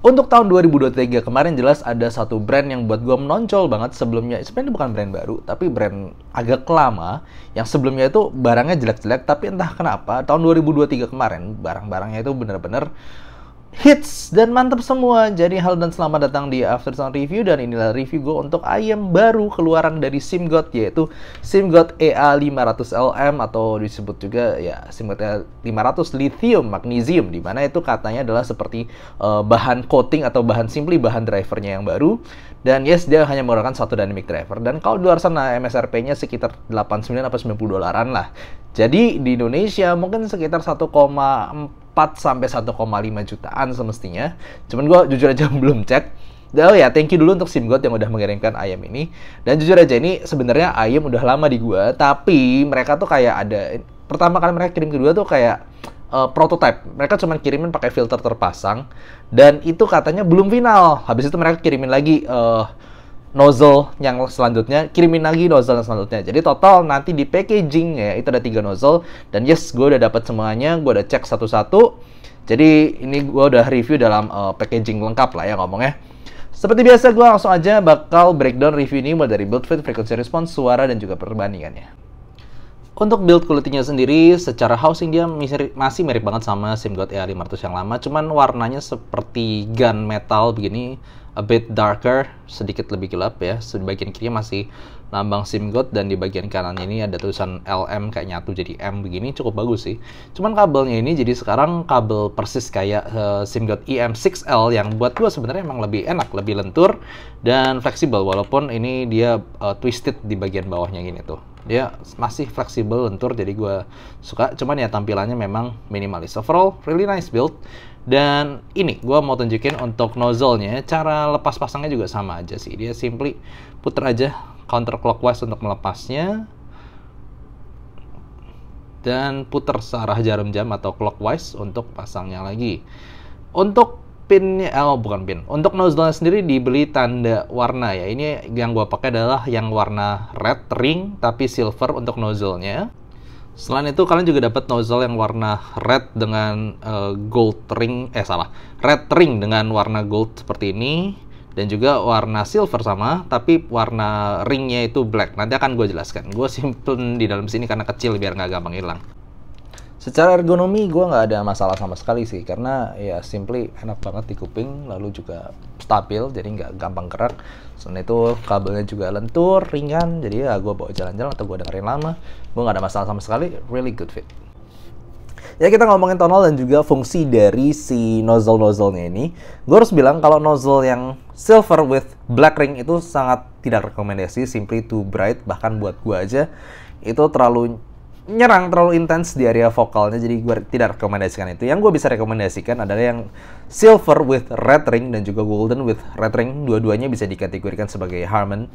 Untuk tahun 2023 kemarin jelas ada satu brand yang buat gue menonjol banget sebelumnya. Sebenarnya bukan brand baru, tapi brand agak lama yang sebelumnya itu barangnya jelek-jelek tapi entah kenapa tahun 2023 kemarin barang-barangnya itu bener-bener hits dan mantap semua. Jadi hal dan selamat datang di After Sound Review dan inilah review gue untuk ayam baru keluaran dari SimGod yaitu SimGod EA500LM atau disebut juga ya SimGod 500 lithium magnesium di mana itu katanya adalah seperti uh, bahan coating atau bahan simply bahan drivernya yang baru dan yes, dia hanya menggunakan satu dynamic driver. Dan kalau di luar sana MSRP-nya sekitar 89 atau 90 dolaran lah. Jadi di Indonesia mungkin sekitar 1,4 sampai 1,5 jutaan semestinya. Cuman gue jujur aja belum cek. Dan oh ya, thank you dulu untuk SimGod yang udah mengirimkan ayam ini. Dan jujur aja ini sebenarnya ayam udah lama di gue, tapi mereka tuh kayak ada pertama kali mereka kirim kedua tuh kayak uh, prototype. Mereka cuma kirimin pakai filter terpasang dan itu katanya belum final. Habis itu mereka kirimin lagi uh, nozzle yang selanjutnya, kirimin lagi nozzle yang selanjutnya. Jadi total nanti di packaging ya itu ada tiga nozzle dan yes gue udah dapat semuanya, gue udah cek satu-satu. Jadi ini gue udah review dalam uh, packaging lengkap lah ya ngomongnya. Seperti biasa gue langsung aja bakal breakdown review ini mulai dari build fit, frequency response, suara dan juga perbandingannya. Untuk build kulitnya sendiri, secara housing dia masih mirip banget sama SimGod EA500 yang lama, cuman warnanya seperti gun metal begini, a bit darker, sedikit lebih gelap ya. Di bagian kirinya masih lambang SimGod dan di bagian kanan ini ada tulisan LM kayak nyatu jadi M begini, cukup bagus sih. Cuman kabelnya ini jadi sekarang kabel persis kayak uh, eh, SimGod EM6L yang buat gua sebenarnya emang lebih enak, lebih lentur dan fleksibel walaupun ini dia uh, twisted di bagian bawahnya gini tuh dia masih fleksibel lentur jadi gue suka cuman ya tampilannya memang minimalis overall really nice build dan ini gue mau tunjukin untuk nozzle-nya cara lepas pasangnya juga sama aja sih dia simply puter aja counterclockwise untuk melepasnya dan puter searah jarum jam atau clockwise untuk pasangnya lagi untuk pinnya, oh bukan pin. Untuk nozzle sendiri dibeli tanda warna ya. Ini yang gue pakai adalah yang warna red ring tapi silver untuk nozzle-nya. Selain itu kalian juga dapat nozzle yang warna red dengan uh, gold ring, eh salah, red ring dengan warna gold seperti ini dan juga warna silver sama, tapi warna ringnya itu black. Nanti akan gue jelaskan. Gue simpen di dalam sini karena kecil biar nggak gampang hilang secara ergonomi gue nggak ada masalah sama sekali sih karena ya simply enak banget di kuping lalu juga stabil jadi nggak gampang gerak selain itu kabelnya juga lentur ringan jadi ya gue bawa jalan-jalan atau gue dengerin lama gue nggak ada masalah sama sekali really good fit ya kita ngomongin tonal dan juga fungsi dari si nozzle nozzle-nya ini gue harus bilang kalau nozzle yang silver with black ring itu sangat tidak rekomendasi simply too bright bahkan buat gue aja itu terlalu nyerang terlalu intens di area vokalnya jadi gue tidak rekomendasikan itu yang gue bisa rekomendasikan adalah yang silver with red ring dan juga golden with red ring dua-duanya bisa dikategorikan sebagai harmon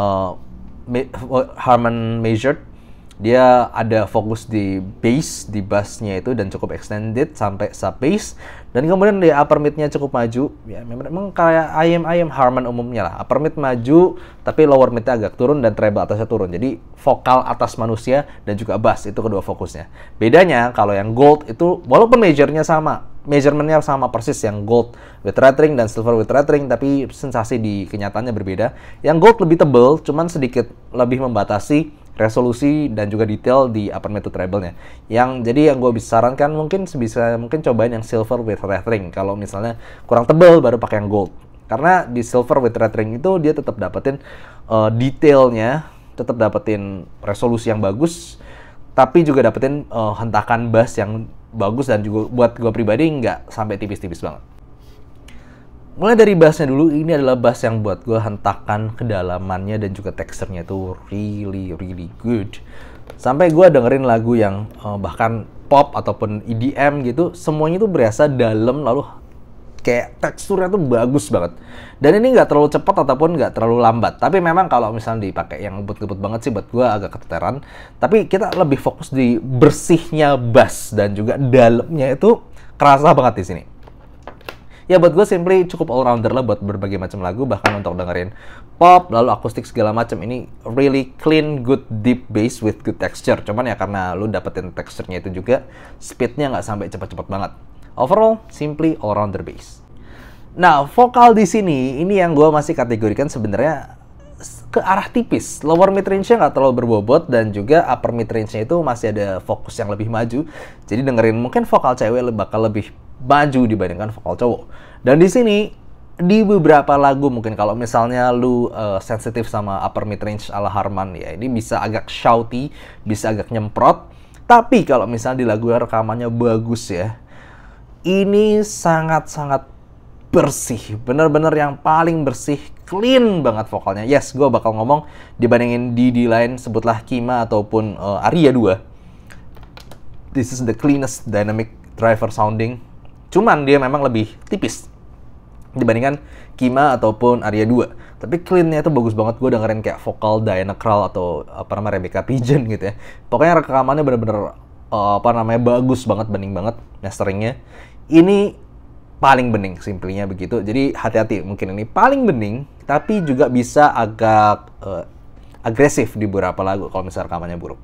uh, me oh, harmon measured dia ada fokus di base di bassnya itu dan cukup extended sampai sub bass dan kemudian di upper midnya cukup maju ya memang, memang kayak ayam ayam harman umumnya lah upper mid maju tapi lower midnya agak turun dan treble atasnya turun jadi vokal atas manusia dan juga bass itu kedua fokusnya bedanya kalau yang gold itu walaupun majornya sama measurementnya sama persis yang gold with red dan silver with red tapi sensasi di kenyataannya berbeda yang gold lebih tebel cuman sedikit lebih membatasi resolusi dan juga detail di apartment to treble-nya. Yang jadi yang gue bisa sarankan mungkin sebisa mungkin cobain yang silver with lettering. Kalau misalnya kurang tebel baru pakai yang gold. Karena di silver with lettering itu dia tetap dapetin uh, detailnya, tetap dapetin resolusi yang bagus, tapi juga dapetin uh, hentakan bass yang bagus dan juga buat gue pribadi nggak sampai tipis-tipis banget mulai dari bassnya dulu ini adalah bass yang buat gue hentakan kedalamannya dan juga teksturnya itu really really good sampai gue dengerin lagu yang uh, bahkan pop ataupun EDM gitu semuanya itu berasa dalam lalu kayak teksturnya tuh bagus banget. Dan ini nggak terlalu cepat ataupun nggak terlalu lambat. Tapi memang kalau misalnya dipakai yang ngebut-ngebut banget sih buat gue agak keteteran. Tapi kita lebih fokus di bersihnya bass dan juga dalamnya itu kerasa banget di sini ya buat gue simply cukup all rounder lah buat berbagai macam lagu bahkan untuk dengerin pop lalu akustik segala macam ini really clean good deep bass with good texture cuman ya karena lu dapetin teksturnya itu juga speednya nggak sampai cepat-cepat banget overall simply all rounder bass nah vokal di sini ini yang gue masih kategorikan sebenarnya ke arah tipis. Lower mid range-nya nggak terlalu berbobot dan juga upper mid range-nya itu masih ada fokus yang lebih maju. Jadi dengerin mungkin vokal cewek bakal lebih maju dibandingkan vokal cowok. Dan di sini di beberapa lagu mungkin kalau misalnya lu uh, sensitif sama upper mid range ala Harman ya ini bisa agak shouty, bisa agak nyemprot. Tapi kalau misalnya di lagu rekamannya bagus ya, ini sangat-sangat bersih, bener-bener yang paling bersih, clean banget vokalnya. Yes, gue bakal ngomong dibandingin di di lain sebutlah Kima ataupun uh, eh, Arya 2. This is the cleanest dynamic driver sounding Cuman dia memang lebih tipis dibandingkan Kima ataupun Arya 2. Tapi cleannya itu bagus banget. Gue dengerin kayak vokal Diana Krall atau apa namanya Rebecca Pigeon gitu ya. Pokoknya rekamannya bener-bener uh, apa namanya bagus banget, bening banget masteringnya. Ini paling bening, simpelnya begitu. Jadi hati-hati, mungkin ini paling bening, tapi juga bisa agak uh, agresif di beberapa lagu kalau misalnya rekamannya buruk.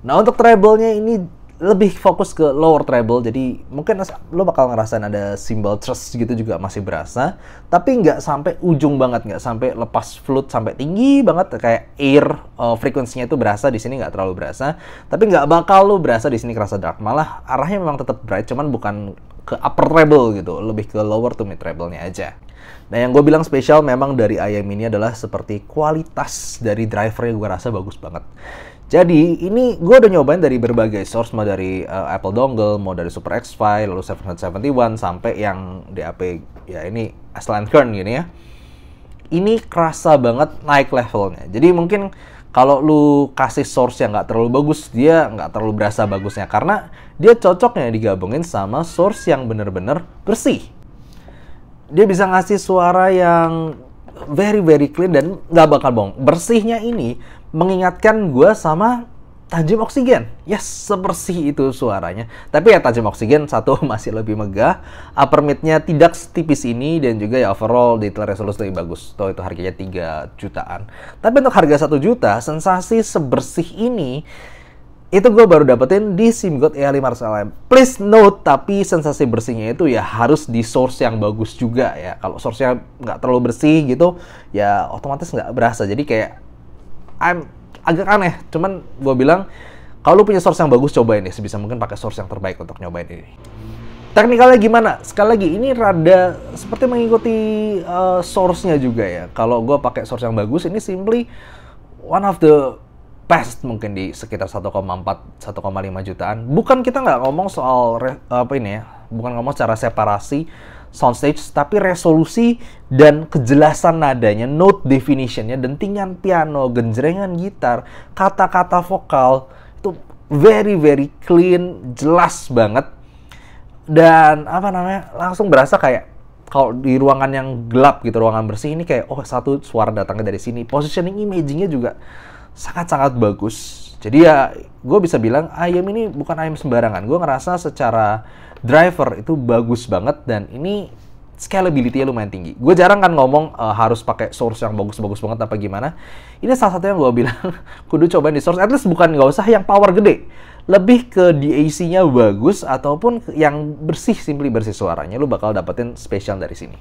Nah untuk treble-nya ini lebih fokus ke lower treble jadi mungkin lo bakal ngerasain ada simbol trust gitu juga masih berasa tapi nggak sampai ujung banget nggak sampai lepas flute sampai tinggi banget kayak air uh, eh, frekuensinya itu berasa di sini nggak terlalu berasa tapi nggak bakal lo berasa di sini kerasa dark malah arahnya memang tetap bright cuman bukan ke upper treble gitu lebih ke lower to mid treble-nya aja Nah yang gue bilang spesial memang dari ayam ini adalah seperti kualitas dari drivernya gue rasa bagus banget. Jadi ini gue udah nyobain dari berbagai source, mau dari uh, Apple Dongle, mau dari Super x 5 lalu 771, sampai yang DAP, ya ini Aslan Kern gini ya. Ini kerasa banget naik levelnya. Jadi mungkin kalau lu kasih source yang nggak terlalu bagus, dia nggak terlalu berasa bagusnya. Karena dia cocoknya digabungin sama source yang bener-bener bersih dia bisa ngasih suara yang very very clean dan nggak bakal bohong. Bersihnya ini mengingatkan gue sama tajam oksigen. Yes, sebersih itu suaranya. Tapi ya tajam oksigen satu masih lebih megah, upper mid-nya tidak setipis ini dan juga ya overall detail resolusi lebih bagus. Tuh itu harganya 3 jutaan. Tapi untuk harga satu juta, sensasi sebersih ini itu gue baru dapetin di SIM SimGod ea 5 rslm. Please note, tapi sensasi bersihnya itu ya harus di source yang bagus juga ya. Kalau source-nya nggak terlalu bersih gitu, ya otomatis nggak berasa. Jadi kayak, I'm, agak aneh. Cuman gue bilang, kalau lu punya source yang bagus, cobain deh. Sebisa mungkin pakai source yang terbaik untuk nyobain ini. Teknikalnya gimana? Sekali lagi, ini rada seperti mengikuti uh, source-nya juga ya. Kalau gue pakai source yang bagus, ini simply one of the pest mungkin di sekitar 1,4 1,5 jutaan. Bukan kita nggak ngomong soal re, apa ini ya, bukan ngomong secara separasi soundstage, tapi resolusi dan kejelasan nadanya, note definitionnya, dan dentingan piano, genjrengan gitar, kata-kata vokal itu very very clean, jelas banget dan apa namanya langsung berasa kayak kalau di ruangan yang gelap gitu ruangan bersih ini kayak oh satu suara datangnya dari sini positioning imagingnya juga sangat-sangat bagus. Jadi ya gue bisa bilang ayam ini bukan ayam sembarangan. Gue ngerasa secara driver itu bagus banget dan ini scalability-nya lumayan tinggi. Gue jarang kan ngomong uh, harus pakai source yang bagus-bagus banget apa gimana. Ini salah satu yang gue bilang kudu cobain di source. At least bukan nggak usah yang power gede. Lebih ke DAC-nya bagus ataupun yang bersih, simply bersih suaranya. Lu bakal dapetin spesial dari sini.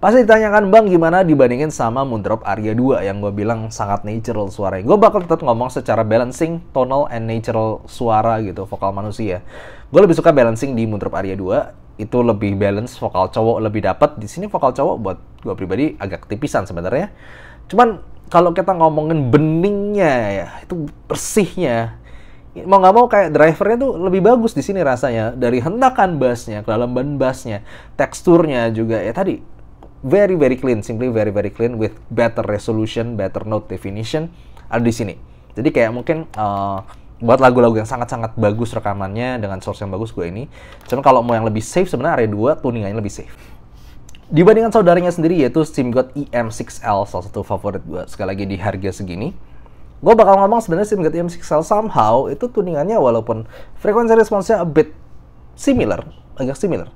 Pasti ditanyakan Bang gimana dibandingin sama Moondrop Aria 2 yang gue bilang sangat natural suaranya. Gue bakal tetap ngomong secara balancing, tonal, and natural suara gitu, vokal manusia. Gue lebih suka balancing di Moondrop Aria 2, itu lebih balance, vokal cowok lebih dapat. Di sini vokal cowok buat gue pribadi agak tipisan sebenarnya. Cuman kalau kita ngomongin beningnya ya, itu bersihnya. Mau nggak mau kayak drivernya tuh lebih bagus di sini rasanya dari hentakan bassnya, kedalaman bassnya, teksturnya juga ya tadi very very clean, simply very very clean with better resolution, better note definition ada di sini. Jadi kayak mungkin uh, buat lagu-lagu yang sangat-sangat bagus rekamannya dengan source yang bagus gue ini. Cuman kalau mau yang lebih safe sebenarnya area 2 tuningannya lebih safe. Dibandingkan saudaranya sendiri yaitu SimGod EM6L salah satu favorit gue sekali lagi di harga segini. Gue bakal ngomong sebenarnya SimGod EM6L somehow itu tuningannya walaupun frekuensi responsnya a bit similar, agak similar.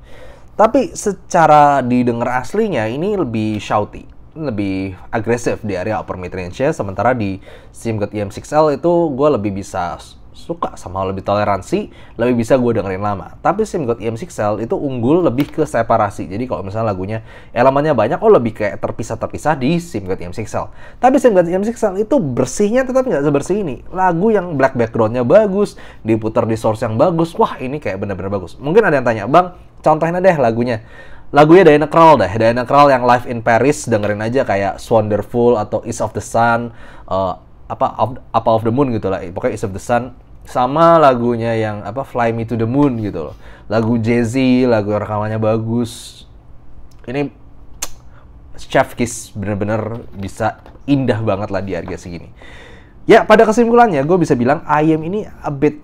Tapi secara didengar aslinya ini lebih shouty, lebih agresif di area upper mid range Sementara di Simget EM6L itu gue lebih bisa suka sama lebih toleransi, lebih bisa gue dengerin lama. Tapi Simget EM6L itu unggul lebih ke separasi. Jadi kalau misalnya lagunya elemennya banyak, oh lebih kayak terpisah-terpisah di Simget EM6L. Tapi Simget EM6L itu bersihnya tetap nggak sebersih ini. Lagu yang black backgroundnya bagus, diputar di source yang bagus, wah ini kayak bener-bener bagus. Mungkin ada yang tanya, Bang, Contohnya deh lagunya lagunya Diana Krall deh Diana Krall yang live in Paris dengerin aja kayak Wonderful atau East of the Sun uh, apa of, apa of the Moon gitu lah pokoknya East of the Sun sama lagunya yang apa Fly Me to the Moon gitu loh lagu Jay-Z lagu rekamannya bagus ini Chef Kiss bener-bener bisa indah banget lah di harga segini ya pada kesimpulannya gue bisa bilang ayam ini a bit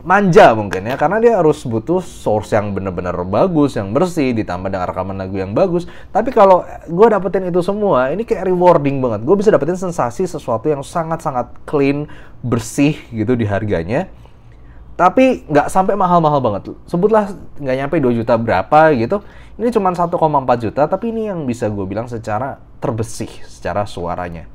manja mungkin ya karena dia harus butuh source yang bener-bener bagus yang bersih ditambah dengan rekaman lagu yang bagus tapi kalau gue dapetin itu semua ini kayak rewarding banget gue bisa dapetin sensasi sesuatu yang sangat-sangat clean bersih gitu di harganya tapi nggak sampai mahal-mahal banget sebutlah nggak nyampe 2 juta berapa gitu ini cuma 1,4 juta tapi ini yang bisa gue bilang secara terbersih secara suaranya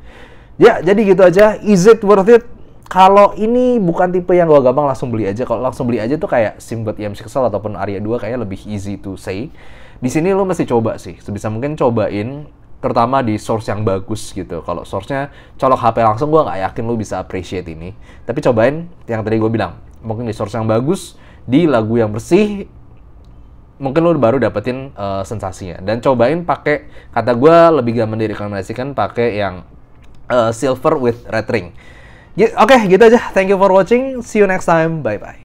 ya jadi gitu aja is it worth it kalau ini bukan tipe yang gue gampang langsung beli aja. Kalau langsung beli aja tuh kayak SIM buat IMC Kesel ataupun Arya 2 kayaknya lebih easy to say. Di sini lo mesti coba sih, sebisa mungkin cobain terutama di source yang bagus gitu. Kalau source-nya colok HP langsung gue nggak yakin lo bisa appreciate ini. Tapi cobain yang tadi gue bilang, mungkin di source yang bagus, di lagu yang bersih, mungkin lo baru dapetin uh, sensasinya. Dan cobain pakai kata gue lebih gampang direkomendasikan pakai yang uh, silver with red ring Oke, okay, gitu aja. Thank you for watching. See you next time. Bye-bye.